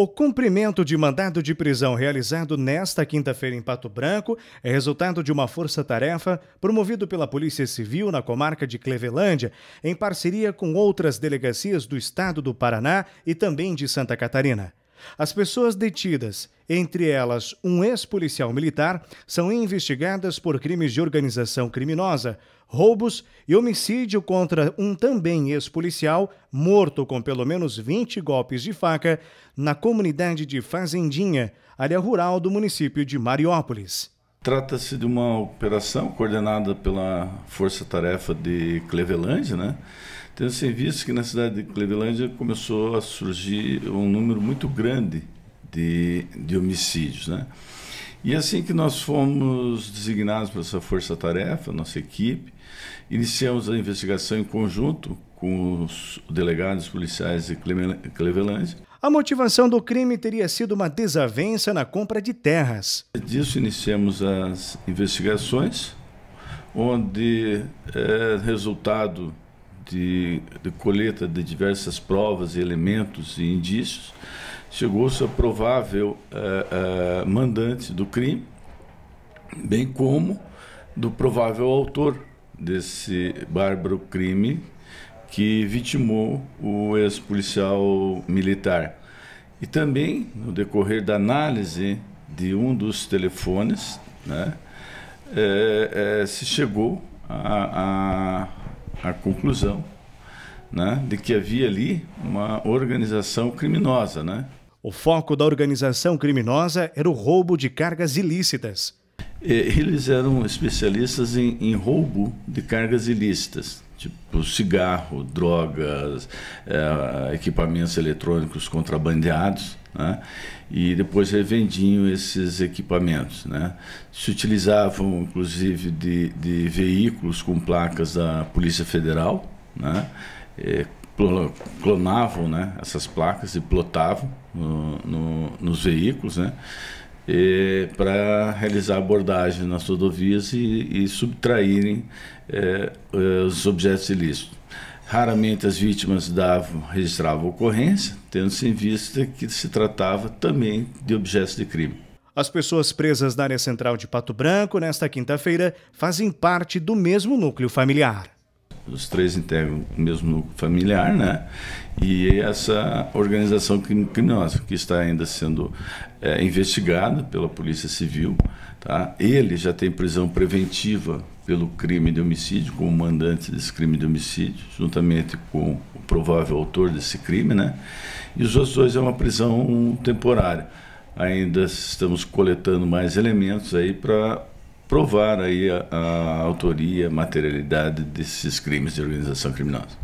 O cumprimento de mandado de prisão realizado nesta quinta-feira em Pato Branco é resultado de uma força-tarefa promovido pela Polícia Civil na comarca de Clevelândia, em parceria com outras delegacias do estado do Paraná e também de Santa Catarina. As pessoas detidas entre elas um ex-policial militar, são investigadas por crimes de organização criminosa, roubos e homicídio contra um também ex-policial, morto com pelo menos 20 golpes de faca, na comunidade de Fazendinha, área rural do município de Mariópolis. Trata-se de uma operação coordenada pela Força Tarefa de Clevelândia, né? Tendo em visto que na cidade de Clevelândia começou a surgir um número muito grande de, de homicídios. Né? E é assim que nós fomos designados para essa força-tarefa, nossa equipe, iniciamos a investigação em conjunto com os delegados policiais de Cleveland. A motivação do crime teria sido uma desavença na compra de terras. Disso iniciamos as investigações, onde é, resultado de, de coleta de diversas provas, elementos e indícios, chegou-se a provável uh, uh, mandante do crime, bem como do provável autor desse bárbaro crime que vitimou o ex-policial militar. E também, no decorrer da análise de um dos telefones, né, é, é, se chegou à conclusão né, de que havia ali uma organização criminosa. Né? O foco da organização criminosa era o roubo de cargas ilícitas. Eles eram especialistas em, em roubo de cargas ilícitas, tipo cigarro, drogas, é, equipamentos eletrônicos contrabandeados, né? e depois revendiam esses equipamentos. Né? Se utilizavam, inclusive, de, de veículos com placas da Polícia Federal, né? Eh, clonavam né, essas placas e plotavam no, no, nos veículos, né? Eh, para realizar abordagem nas rodovias e, e subtraírem eh, os objetos ilícitos. Raramente as vítimas davam, registravam ocorrência, tendo-se em vista que se tratava também de objetos de crime. As pessoas presas na área central de Pato Branco, nesta quinta-feira, fazem parte do mesmo núcleo familiar. Os três integram o mesmo familiar, né? E essa organização criminosa, que está ainda sendo é, investigada pela Polícia Civil, tá? Ele já tem prisão preventiva pelo crime de homicídio, como mandante desse crime de homicídio, juntamente com o provável autor desse crime, né? E os outros dois é uma prisão temporária. Ainda estamos coletando mais elementos aí para provar aí a, a autoria, a materialidade desses crimes de organização criminosa.